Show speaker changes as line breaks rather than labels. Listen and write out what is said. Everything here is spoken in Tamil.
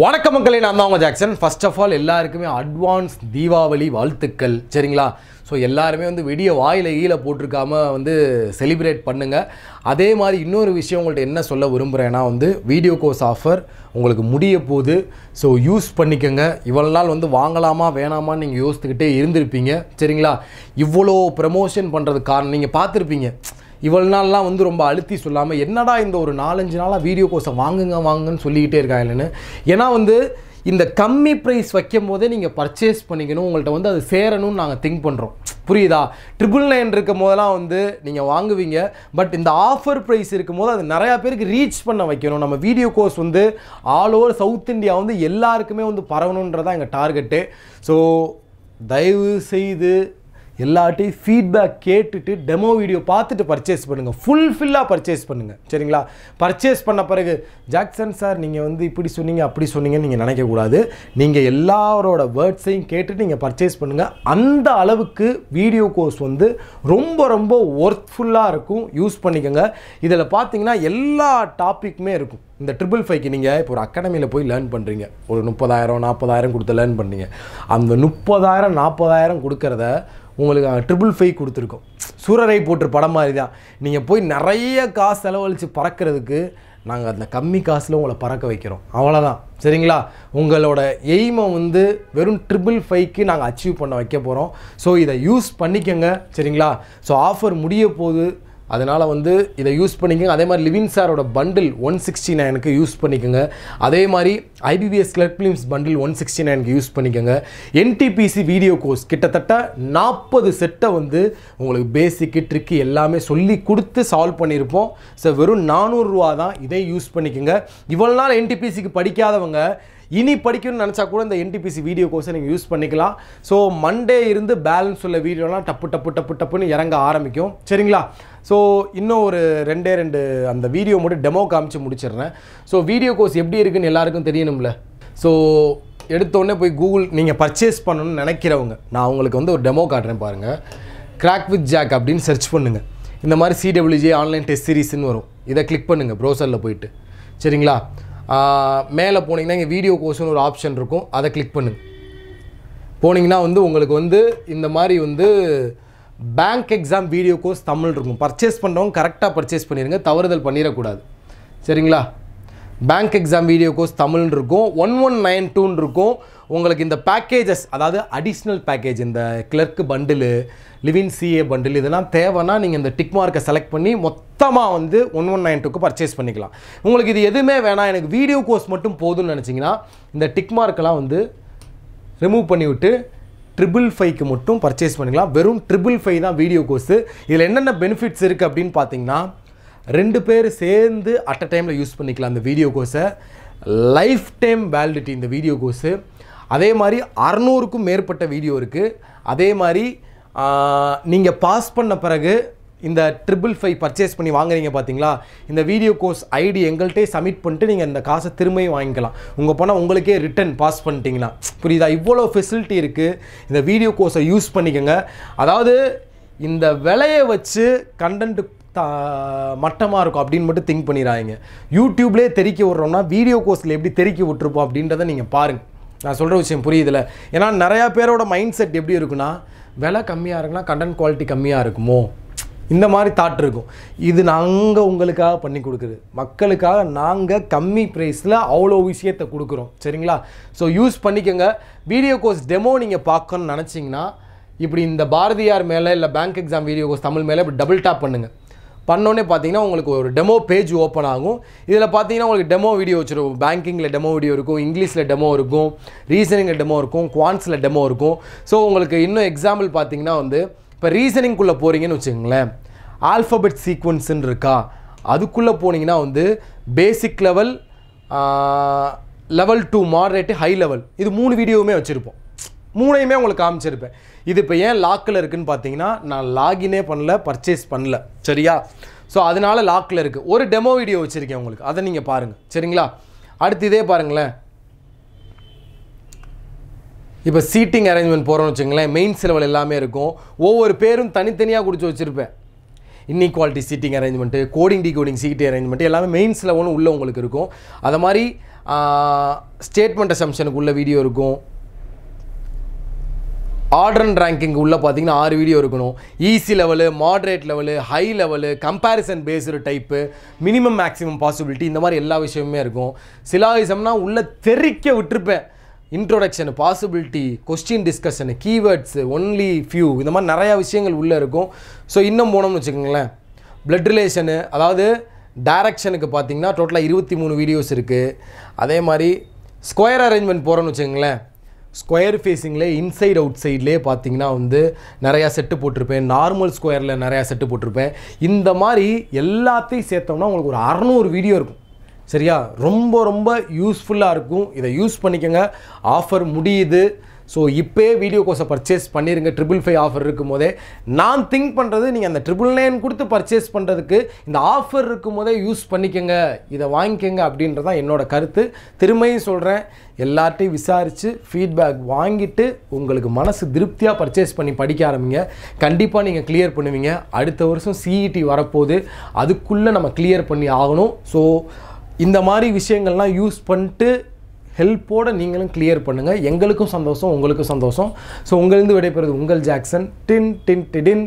வணக்க மக்களே நான் தான் உங்கள் ஜாக்சன் ஃபஸ்ட் ஆஃப் ஆல் எல்லாருக்குமே அட்வான்ஸ் தீபாவளி வாழ்த்துக்கள் சரிங்களா ஸோ எல்லாருமே வந்து வெடிய வாயில் ஈழ போட்டிருக்காம வந்து செலிப்ரேட் பண்ணுங்கள் அதே மாதிரி இன்னொரு விஷயம் உங்கள்கிட்ட என்ன சொல்ல விரும்புகிறேன்னா வந்து வீடியோ கோர்ஸ் ஆஃபர் உங்களுக்கு முடிய போகுது ஸோ யூஸ் பண்ணிக்கோங்க இவ்வளோ நாள் வந்து வாங்கலாமா வேணாமான்னு நீங்கள் யோசித்துக்கிட்டே இருந்திருப்பீங்க சரிங்களா இவ்வளோ ப்ரமோஷன் பண்ணுறதுக்கு காரணம் நீங்கள் பார்த்துருப்பீங்க இவள் நாள்லாம் வந்து ரொம்ப அழுத்தி சொல்லாமல் என்னடா இந்த ஒரு நாலஞ்சு நாளாக வீடியோ கோர்ஸை வாங்குங்க வாங்குங்கன்னு சொல்லிக்கிட்டே இருக்கா இல்லைன்னு ஏன்னா வந்து இந்த கம்மி ப்ரைஸ் வைக்கும் போதே நீங்கள் பர்ச்சேஸ் பண்ணிக்கணும் உங்கள்கிட்ட வந்து அது சேரணும்னு நாங்கள் திங்க் பண்ணுறோம் புரியுதா ட்ரிபிள் நைன் இருக்கும் போதெல்லாம் வந்து நீங்கள் வாங்குவீங்க பட் இந்த ஆஃபர் ப்ரைஸ் இருக்கும் போது அது நிறையா பேருக்கு ரீச் பண்ண வைக்கணும் நம்ம வீடியோ கோர்ஸ் வந்து ஆல் ஓவர் சவுத் இந்தியா வந்து எல்லாருக்குமே வந்து பரவணுன்றதான் எங்கள் டார்கெட்டு ஸோ தயவு செய்து எல்லாட்டையும் ஃபீட்பேக் கேட்டுட்டு டெமோ வீடியோ பார்த்துட்டு பர்ச்சேஸ் பண்ணுங்கள் ஃபுல்ஃபில்லாக பர்ச்சேஸ் பண்ணுங்கள் சரிங்களா பர்ச்சேஸ் பண்ண பிறகு ஜாக்சன் சார் நீங்கள் வந்து இப்படி சொன்னீங்க அப்படி சொன்னீங்கன்னு நீங்கள் நினைக்கக்கூடாது நீங்கள் எல்லாரோட வேர்ட்ஸையும் கேட்டு நீங்கள் பர்ச்சேஸ் பண்ணுங்கள் அந்த அளவுக்கு வீடியோ கோர்ஸ் வந்து ரொம்ப ரொம்ப ஒர்க்ஃபுல்லாக இருக்கும் யூஸ் பண்ணிக்கோங்க இதில் பார்த்தீங்கன்னா எல்லா டாப்பிக்குமே இருக்கும் இந்த ட்ரிபிள் ஃபைவ்க்கு நீங்கள் இப்போ ஒரு அகாடமியில் போய் லேர்ன் பண்ணுறீங்க ஒரு முப்பதாயிரம் நாற்பதாயிரம் கொடுத்து லேர்ன் பண்ணுறீங்க அந்த முப்பதாயிரம் நாற்பதாயிரம் கொடுக்குறத உங்களுக்கு ட்ரிபிள் ஃபைவ் கொடுத்துருக்கோம் சூரரை போட்டு படம் மாதிரி தான் நீங்கள் போய் நிறைய காசு செலவழித்து பறக்கிறதுக்கு நாங்கள் அந்த கம்மி காசில் உங்களை பறக்க வைக்கிறோம் அவ்வளோதான் சரிங்களா உங்களோட எய்மை வந்து வெறும் ட்ரிபிள் ஃபைவ்க்கு நாங்கள் அச்சீவ் பண்ண வைக்க போகிறோம் ஸோ இதை யூஸ் பண்ணிக்கோங்க சரிங்களா ஸோ ஆஃபர் முடிய போது அதனால் வந்து இதை யூஸ் பண்ணிக்கோங்க அதே மாதிரி லிவின் சாரோட பண்டில் ஒன் சிக்ஸ்டி நைனுக்கு யூஸ் பண்ணிக்கோங்க அதே மாதிரி ஐபிபிஎஸ் கிளட் ஃபிலிம்ஸ் பண்டில் ஒன் சிக்ஸ்டி நைனுக்கு யூஸ் பண்ணிக்கோங்க என்டிபிசி வீடியோ கோர்ஸ் கிட்டத்தட்ட நாற்பது செட்டை வந்து உங்களுக்கு பேசிக்கு ட்ரிக்கு எல்லாமே சொல்லி கொடுத்து சால்வ் பண்ணியிருப்போம் ஸோ வெறும் நானூறுரூவா தான் இதை யூஸ் பண்ணிக்கோங்க இவ்வளோ நாள் என்டிபிசிக்கு படிக்காதவங்க இனி படிக்கணும்னு நினச்சா கூட இந்த என்டிபிசி வீடியோ கோர்ஸை நீங்கள் யூஸ் பண்ணிக்கலாம் ஸோ மண்டே இருந்து பேலன்ஸ் உள்ள வீடியோலாம் டப்பு டப்பு டப்பு டப்புன்னு இறங்க ஆரம்பிக்கும் சரிங்களா ஸோ இன்னும் ஒரு ரெண்டே ரெண்டு அந்த வீடியோ மட்டும் டெமோ காமிச்சு முடிச்சிடுறேன் ஸோ வீடியோ கோர்ஸ் எப்படி இருக்குன்னு எல்லாருக்கும் தெரியணும்ல ஸோ எடுத்தோடனே போய் கூகுள் நீங்கள் பர்ச்சேஸ் பண்ணணும்னு நினைக்கிறவங்க நான் அவங்களுக்கு வந்து ஒரு டெமோ காட்டுறேன் பாருங்கள் கிராக் வித் ஜாக் அப்படின்னு சர்ச் பண்ணுங்கள் இந்த மாதிரி சிடபிள்யூஜி ஆன்லைன் டெஸ்ட் சீரீஸ்ன்னு வரும் இதை கிளிக் பண்ணுங்கள் ப்ரௌசரில் போயிட்டு சரிங்களா மேலே போனீங்கன்னா இங்கே வீடியோ கோர்ஸ்னு ஒரு ஆப்ஷன் இருக்கும் அதை கிளிக் பண்ணுங்கள் போனீங்கன்னா வந்து உங்களுக்கு வந்து இந்த மாதிரி வந்து bank exam video course Tamil இருக்கும் பர்ச்சேஸ் பண்ணுறவங்க கரெக்டாக பர்ச்சேஸ் பண்ணிடுங்க தவறுதல் பண்ணிடக்கூடாது சரிங்களா பேங்க் எக்ஸாம் வீடியோ கோர்ஸ் தமிழ்னு இருக்கும் ஒன் ஒன் நைன் டூன்னு இருக்கும் உங்களுக்கு இந்த பேக்கேஜஸ் அதாவது அடிஷ்னல் பேக்கேஜ் இந்த கிளர்க்கு பண்டிலு லிவின் சிஏ பண்டில் இதெல்லாம் தேவைன்னா நீங்கள் இந்த டிக் மார்க்கை செலக்ட் பண்ணி மொத்தமாக வந்து ஒன் ஒன் நைன் டூக்கு பர்ச்சேஸ் பண்ணிக்கலாம் உங்களுக்கு இது எதுவுமே வேணாம் எனக்கு வீடியோ கோர்ஸ் மட்டும் போதும்னு நினச்சிங்கன்னா இந்த டிக் மார்க்கெல்லாம் வந்து ரிமூவ் பண்ணிவிட்டு ட்ரிபிள் ஃபைவ்க்கு மட்டும் பர்ச்சேஸ் பண்ணிக்கலாம் வெறும் ட்ரிபிள் ஃபைவ் தான் வீடியோ கோர்ஸு இதில் என்னென்ன பெனிஃபிட்ஸ் இருக்குது அப்படின்னு பார்த்தீங்கன்னா ரெண்டு பேர் சேர்ந்து அட் அ டைமில் யூஸ் பண்ணிக்கலாம் அந்த வீடியோ கோர்ஸை லைஃப் டைம் வேலிடிட்டி இந்த வீடியோ கோர்ஸு அதே மாதிரி அறநூறுக்கும் மேற்பட்ட வீடியோ இருக்குது அதே மாதிரி நீங்கள் பாஸ் பண்ண பிறகு இந்த ட்ரிபிள் ஃபைவ் பர்ச்சேஸ் பண்ணி வாங்குறீங்க பார்த்தீங்களா இந்த வீடியோ கோர்ஸ் ஐடி எங்கள்கிட்டே சப்மிட் பண்ணிட்டு நீங்கள் இந்த காசை திரும்பியும் வாங்கிக்கலாம் உங்கள் போனால் உங்களுக்கே ரிட்டன் பாஸ் பண்ணிட்டீங்களா புரியுதா இவ்வளோ ஃபெசிலிட்டி இருக்குது இந்த வீடியோ கோர்ஸை யூஸ் பண்ணிக்கோங்க அதாவது இந்த விலையை வச்சு கண்டென்ட் த மட்டமாக இருக்கும் அப்படின்னு மட்டும் திங்க் பண்ணிடுறாங்க யூடியூப்லேயே தெறிக்க விட்றோம்னா வீடியோ கோர்ஸில் எப்படி தெரிக்க விட்டுருப்போம் அப்படின்றத நீங்கள் பாருங்கள் நான் சொல்கிற விஷயம் இல்லை ஏன்னா நிறையா பேரோட மைண்ட் செட் எப்படி இருக்குன்னா விலை கம்மியாக இருக்குன்னா கண்டென்ட் குவாலிட்டி கம்மியாக இருக்குமோ இந்த மாதிரி தாட் இருக்கும் இது நாங்கள் உங்களுக்காக பண்ணி கொடுக்குறது மக்களுக்காக நாங்கள் கம்மி ப்ரைஸில் அவ்வளோ விஷயத்தை கொடுக்குறோம் சரிங்களா ஸோ யூஸ் பண்ணிக்கோங்க வீடியோ கோர்ஸ் டெமோ நீங்கள் பார்க்கணும்னு நினச்சிங்கன்னா இப்படி இந்த பாரதியார் மேலே இல்லை bank exam video course Tamil மேலே இப்படி டபுள் டாப் பண்ணுங்கள் பண்ணோன்னே பார்த்தீங்கன்னா உங்களுக்கு ஒரு டெமோ பேஜ் ஓப்பன் ஆகும் இதில் பார்த்தீங்கன்னா உங்களுக்கு டெமோ வீடியோ வச்சுருக்கும் பேங்கிங்கில் டெமோ வீடியோ இருக்கும் இங்கிலீஷில் டெமோ இருக்கும் ரீசனிங்கில் டெமோ இருக்கும் குவான்ஸில் டெமோ இருக்கும் ஸோ உங்களுக்கு இன்னும் எக்ஸாம்பிள் பார்த்தீங்கன்னா வந்து இப்போ ரீசனிங்குள்ளே போகிறீங்கன்னு வச்சுக்கோங்களேன் ஆல்ஃபபெட் சீக்வன்ஸுன்னு இருக்கா அதுக்குள்ளே போனீங்கன்னா வந்து basic level level two moderate high level இது மூணு வீடியோவுமே வச்சுருப்போம் மூணையுமே உங்களுக்கு காமிச்சிருப்பேன் இது இப்போ ஏன் லாக்கில் இருக்குதுன்னு பார்த்தீங்கன்னா நான் லாகினே பண்ணல பர்ச்சேஸ் பண்ணல சரியா ஸோ அதனால் லாக்கில் இருக்குது ஒரு டெமோ வீடியோ வச்சுருக்கேன் உங்களுக்கு அதை நீங்கள் பாருங்கள் சரிங்களா அடுத்து இதே பாருங்களேன் இப்போ சீட்டிங் அரேஞ்ச்மெண்ட் போகிறோம்னு வச்சுங்களேன் மெயின் சிலவல் எல்லாமே இருக்கும் ஒவ்வொரு பேரும் தனித்தனியாக குடிச்சு வச்சுருப்பேன் inequality seating arrangement coding decoding seating arrangement எல்லாமே மெயின்ஸ் லெவலும் உள்ளே உங்களுக்கு இருக்கும் அதை மாதிரி ஸ்டேட்மெண்ட் அசம்ஷனுக்கு உள்ள வீடியோ இருக்கும் ஆர்டர் அண்ட் ரேங்கிங் உள்ளே பார்த்தீங்கன்னா ஆறு வீடியோ இருக்கணும் easy level moderate level high level comparison based type minimum maximum possibility இந்த மாதிரி எல்லா விஷயமுமே இருக்கும் சிலாயிசம்னா உள்ளே தெறிக்க விட்டுருப்பேன் introduction possibility question discussion keywords only few இந்த மாதிரி நிறையா விஷயங்கள் உள்ளே இருக்கும் ஸோ இன்னும் போனோம்னு வச்சுக்கோங்களேன் பிளட் ரிலேஷனு அதாவது டைரக்ஷனுக்கு பார்த்தீங்கன்னா டோட்டலாக இருபத்தி மூணு வீடியோஸ் இருக்குது அதே மாதிரி ஸ்கொயர் அரேஞ்ச்மெண்ட் போகிறோன்னு வச்சுக்கோங்களேன் ஸ்கொயர் ஃபேஸிங்கில் இன்சைட் அவுட் சைட்லேயே பார்த்தீங்கன்னா வந்து நிறையா செட்டு போட்டிருப்பேன் நார்மல் ஸ்கொயரில் நிறையா செட்டு போட்டிருப்பேன் இந்த மாதிரி எல்லாத்தையும் சேர்த்தோம்னா உங்களுக்கு ஒரு அறநூறு வீடியோ இருக்கும் சரியா ரொம்ப ரொம்ப யூஸ்ஃபுல்லாக இருக்கும் இதை யூஸ் பண்ணிக்கோங்க ஆஃபர் முடியுது ஸோ இப்போயே வீடியோ கோஸை பர்ச்சேஸ் பண்ணிடுங்க ட்ரிபிள் ஃபைவ் ஆஃபர் இருக்கும் போதே நான் திங்க் பண்ணுறது நீங்கள் அந்த ட்ரிபிள் நைன் கொடுத்து பர்ச்சேஸ் பண்ணுறதுக்கு இந்த ஆஃபர் இருக்கும் போதே யூஸ் பண்ணிக்கோங்க இதை வாங்கிக்கோங்க அப்படின்றது தான் என்னோட கருத்து திரும்பியும் சொல்கிறேன் எல்லார்ட்டையும் விசாரித்து ஃபீட்பேக் வாங்கிட்டு உங்களுக்கு மனசு திருப்தியாக பர்ச்சேஸ் பண்ணி படிக்க ஆரம்பிங்க கண்டிப்பாக நீங்கள் கிளியர் பண்ணுவீங்க அடுத்த வருஷம் சிஇடி e வரப்போகுது அதுக்குள்ளே நம்ம கிளியர் பண்ணி ஆகணும் ஸோ இந்த மாதிரி விஷயங்கள்லாம் யூஸ் பண்ணிட்டு ஹெல்ப்போடு நீங்களும் கிளியர் பண்ணுங்கள் எங்களுக்கும் சந்தோஷம் உங்களுக்கும் சந்தோஷம் ஸோ உங்களிருந்து விடைபெறுவது உங்கள் ஜாக்சன் டின் டின் டிடின்